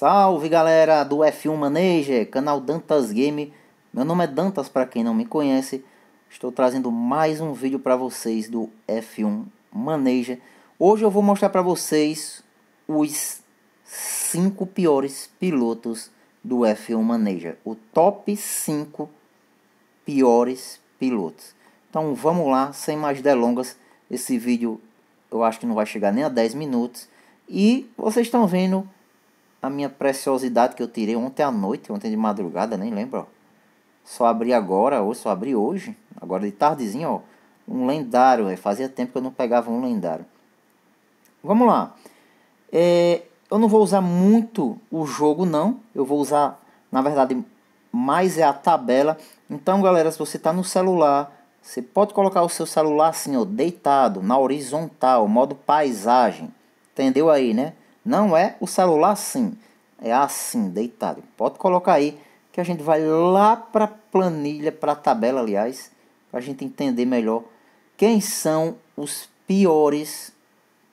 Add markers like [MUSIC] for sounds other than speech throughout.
Salve galera do F1 Manager, canal Dantas Game. Meu nome é Dantas para quem não me conhece. Estou trazendo mais um vídeo para vocês do F1 Manager. Hoje eu vou mostrar para vocês os 5 piores pilotos do F1 Manager, o top 5 piores pilotos. Então vamos lá, sem mais delongas. Esse vídeo eu acho que não vai chegar nem a 10 minutos. E vocês estão vendo a minha preciosidade que eu tirei ontem à noite, ontem de madrugada, nem lembro, ó. Só abri agora, ou só abri hoje, agora de tardezinho, ó. Um lendário, véio. fazia tempo que eu não pegava um lendário. Vamos lá. É, eu não vou usar muito o jogo, não. Eu vou usar, na verdade, mais é a tabela. Então, galera, se você está no celular, você pode colocar o seu celular assim, ó, deitado, na horizontal, modo paisagem. Entendeu aí, né? Não é o celular assim, é assim, deitado. Pode colocar aí que a gente vai lá para a planilha, para a tabela, aliás, para a gente entender melhor quem são os piores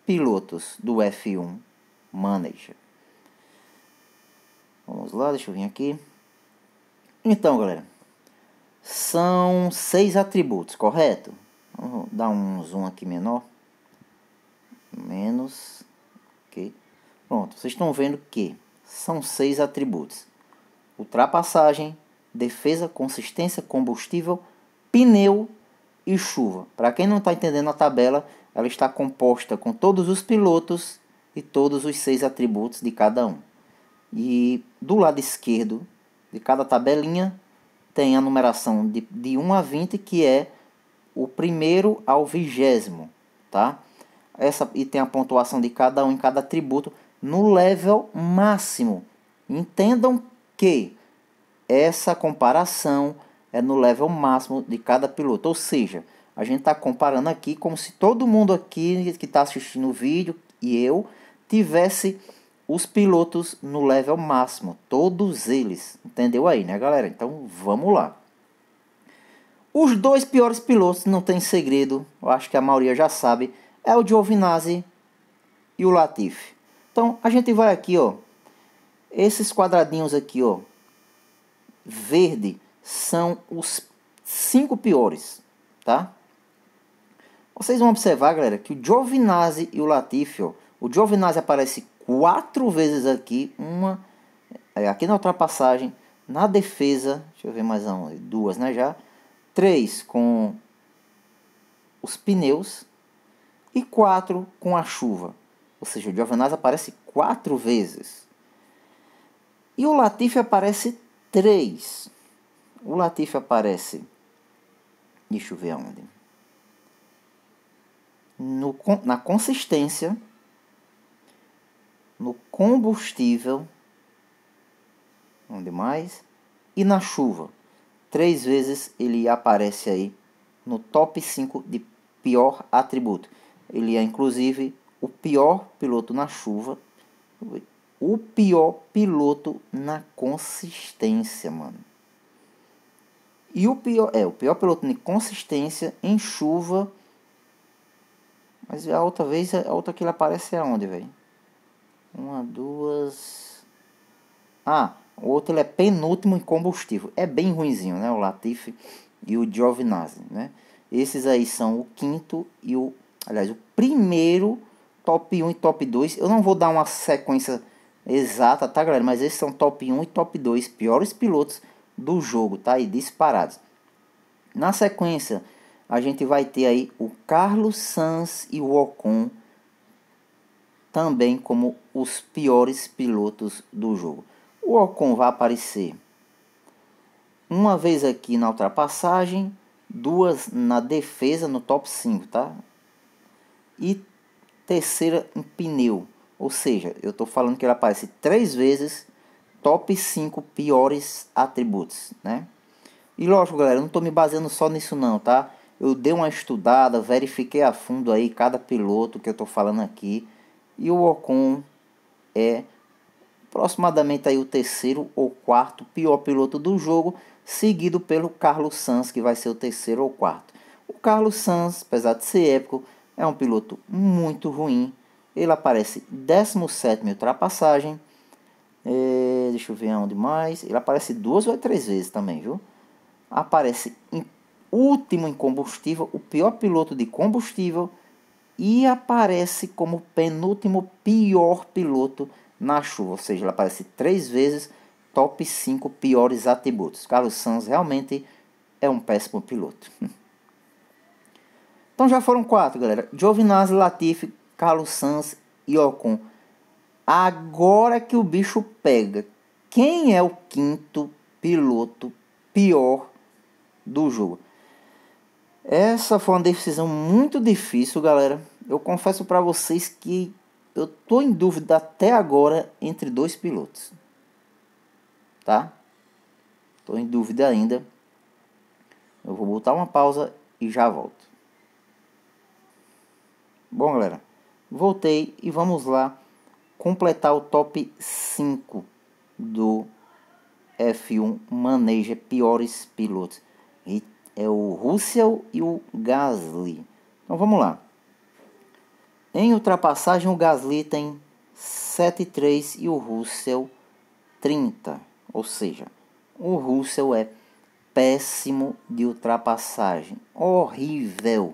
pilotos do F1 Manager. Vamos lá, deixa eu vir aqui. Então, galera, são seis atributos, correto? Vamos dar um zoom aqui menor. Menos. Ok. Pronto, vocês estão vendo que são seis atributos: ultrapassagem, defesa, consistência, combustível, pneu e chuva. Para quem não está entendendo a tabela, ela está composta com todos os pilotos e todos os seis atributos de cada um. E do lado esquerdo de cada tabelinha tem a numeração de, de 1 a 20, que é o primeiro ao vigésimo, tá? Essa, e tem a pontuação de cada um em cada atributo no level máximo. Entendam que essa comparação é no level máximo de cada piloto, ou seja, a gente está comparando aqui como se todo mundo aqui que está assistindo o vídeo e eu tivesse os pilotos no level máximo, todos eles, entendeu aí, né, galera? Então vamos lá. Os dois piores pilotos não tem segredo, eu acho que a maioria já sabe, é o Giovinazzi e o Latifi. Então a gente vai aqui, ó. Esses quadradinhos aqui, ó, verde, são os cinco piores, tá? Vocês vão observar, galera, que o Giovinazzi e o Latifi, ó, o Giovinazzi aparece quatro vezes aqui, uma é, aqui na ultrapassagem, na defesa, deixa eu ver mais uma, duas, né, já, três com os pneus e quatro com a chuva. Ou seja, o Giovinazzi aparece quatro vezes. E o Latifi aparece três. O Latifi aparece. Deixa eu ver aonde. No, na consistência, no combustível, onde mais? E na chuva. Três vezes ele aparece aí no top 5 de pior atributo. Ele é inclusive o pior piloto na chuva, o pior piloto na consistência, mano. E o pior, é, o pior piloto em consistência em chuva. Mas a outra vez, a outra que ele aparece é onde, velho? Uma, duas. Ah, o outro ele é penúltimo em combustível. É bem ruinzinho, né? O Latifi e o Giovinazzi, né? Esses aí são o quinto e o. Aliás, o primeiro top 1 e top 2. Eu não vou dar uma sequência exata, tá, galera? Mas esses são top 1 e top 2 piores pilotos do jogo, tá? E disparados. Na sequência, a gente vai ter aí o Carlos Sanz e o Ocon também como os piores pilotos do jogo. O Ocon vai aparecer uma vez aqui na ultrapassagem, duas na defesa no top 5, tá? E terceira em pneu. Ou seja, eu estou falando que ele aparece três vezes top 5 piores atributos, né? E lógico, galera, eu não estou me baseando só nisso não, tá? Eu dei uma estudada, verifiquei a fundo aí cada piloto que eu estou falando aqui. E o Ocon é aproximadamente aí o terceiro ou quarto pior piloto do jogo, seguido pelo Carlos Sanz, que vai ser o terceiro ou quarto. O Carlos Sanz, apesar de ser épico, é um piloto muito ruim. Ele aparece 17 em ultrapassagem. É, deixa eu ver onde mais. Ele aparece duas ou três vezes também, viu? Aparece em último em combustível, o pior piloto de combustível. E aparece como penúltimo pior piloto na chuva. Ou seja, ele aparece três vezes top 5 piores atributos. Carlos Sanz realmente é um péssimo piloto. [LAUGHS] Então já foram quatro, galera. Giovinazzi, Latifi, Carlos Sanz e Ocon. Agora que o bicho pega, quem é o quinto piloto pior do jogo? Essa foi uma decisão muito difícil, galera. Eu confesso para vocês que eu tô em dúvida até agora entre dois pilotos. Tá? Tô em dúvida ainda. Eu vou botar uma pausa e já volto. Bom, galera, voltei e vamos lá completar o top 5 do F1 Maneja Piores Pilotos. E é o Russell e o Gasly. Então vamos lá. Em ultrapassagem, o Gasly tem 7,3 e o Russell 30. Ou seja, o Russell é péssimo de ultrapassagem, horrível.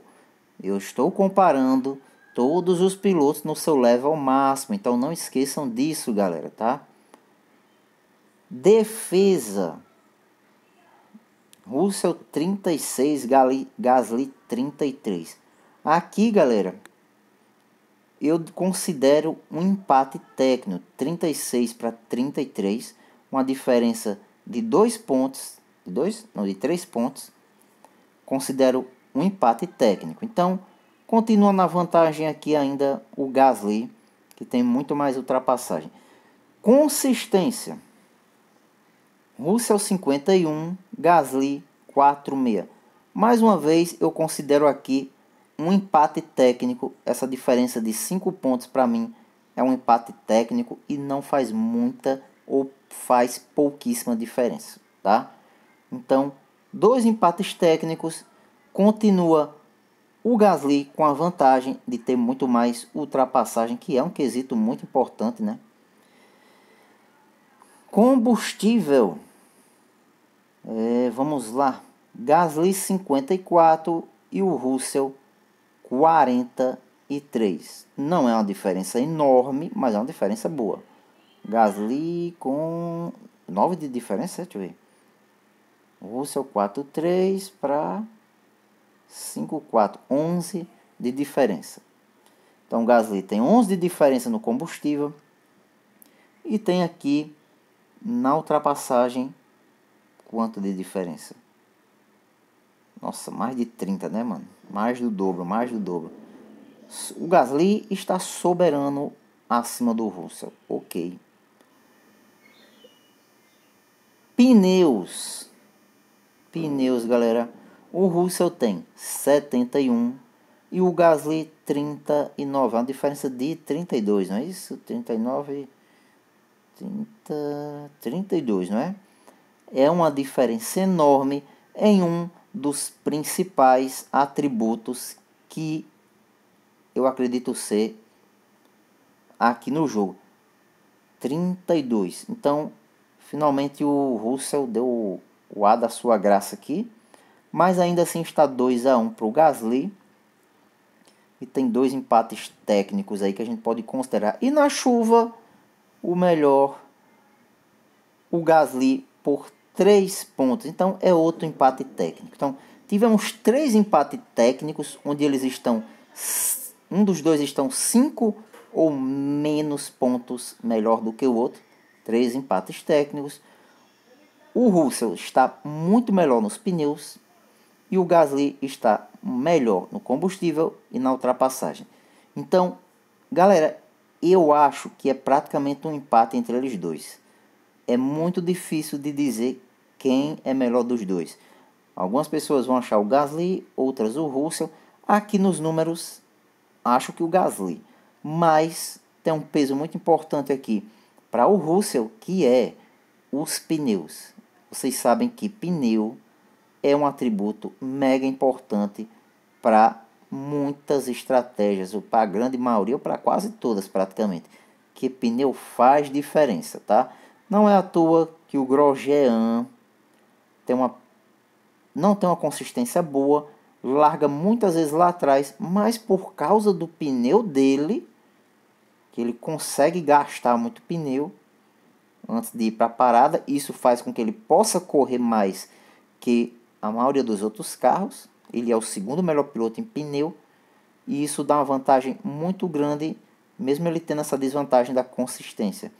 Eu estou comparando todos os pilotos no seu level máximo. Então não esqueçam disso, galera, tá? Defesa. Russell 36, Gali, Gasly 33. Aqui, galera, eu considero um empate técnico, 36 para 33, uma diferença de dois pontos, de dois, não, de três pontos. Considero um empate técnico. Então, continua na vantagem aqui ainda o Gasly, que tem muito mais ultrapassagem. Consistência. Russell 51, Gasly 46. Mais uma vez, eu considero aqui um empate técnico. Essa diferença de 5 pontos para mim é um empate técnico e não faz muita ou faz pouquíssima diferença, tá? Então, dois empates técnicos continua o Gasly com a vantagem de ter muito mais ultrapassagem, que é um quesito muito importante, né? Combustível. É, vamos lá. Gasly 54 e o Russell 43. Não é uma diferença enorme, mas é uma diferença boa. Gasly com 9 de diferença, deixa eu ver. Russell 43 para 5, 4, 11 de diferença. Então, o Gasly tem 11 de diferença no combustível e tem aqui na ultrapassagem quanto de diferença? Nossa, mais de 30, né, mano? Mais do dobro, mais do dobro. O Gasly está soberano acima do Russell. Ok. Pneus. Pneus, galera. O Russell tem 71 e o Gasly 39. Uma diferença de 32, não é isso? 39. 30, 32, não é? É uma diferença enorme em um dos principais atributos que eu acredito ser aqui no jogo. 32. Então, finalmente o Russell deu o ar da sua graça aqui. Mas ainda assim está 2 a 1 para o Gasly. E tem dois empates técnicos aí que a gente pode considerar. E na chuva, o melhor, o Gasly por 3 pontos. Então é outro empate técnico. Então tivemos três empates técnicos onde eles estão um dos dois estão 5 ou menos pontos melhor do que o outro. Três empates técnicos. O Russell está muito melhor nos pneus, e o Gasly está melhor no combustível e na ultrapassagem. Então, galera, eu acho que é praticamente um empate entre eles dois. É muito difícil de dizer quem é melhor dos dois. Algumas pessoas vão achar o Gasly, outras o Russell. Aqui nos números, acho que o Gasly. Mas tem um peso muito importante aqui para o Russell, que é os pneus. Vocês sabem que pneu é um atributo mega importante para muitas estratégias, ou para a grande maioria, ou para quase todas praticamente, que pneu faz diferença, tá? Não é à toa que o Grosjean tem uma, não tem uma consistência boa, larga muitas vezes lá atrás, mas por causa do pneu dele, que ele consegue gastar muito pneu antes de ir para a parada, isso faz com que ele possa correr mais que a maioria dos outros carros. Ele é o segundo melhor piloto em pneu e isso dá uma vantagem muito grande, mesmo ele tendo essa desvantagem da consistência.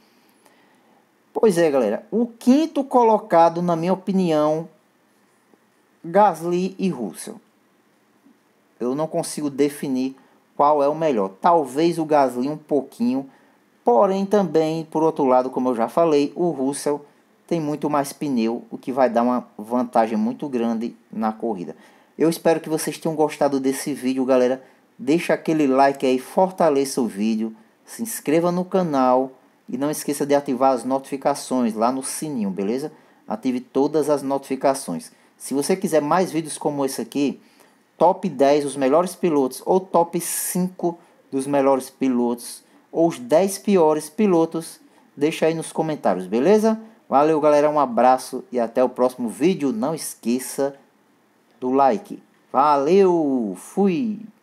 Pois é, galera, o quinto colocado, na minha opinião, Gasly e Russell. Eu não consigo definir qual é o melhor. Talvez o Gasly um pouquinho, porém também, por outro lado, como eu já falei, o Russell tem muito mais pneu, o que vai dar uma vantagem muito grande na corrida. Eu espero que vocês tenham gostado desse vídeo, galera. Deixa aquele like aí, fortaleça o vídeo, se inscreva no canal e não esqueça de ativar as notificações lá no sininho, beleza? Ative todas as notificações. Se você quiser mais vídeos como esse aqui, top 10 os melhores pilotos ou top 5 dos melhores pilotos ou os 10 piores pilotos, deixa aí nos comentários, beleza? Valeu, galera. Um abraço e até o próximo vídeo. Não esqueça do like. Valeu, fui!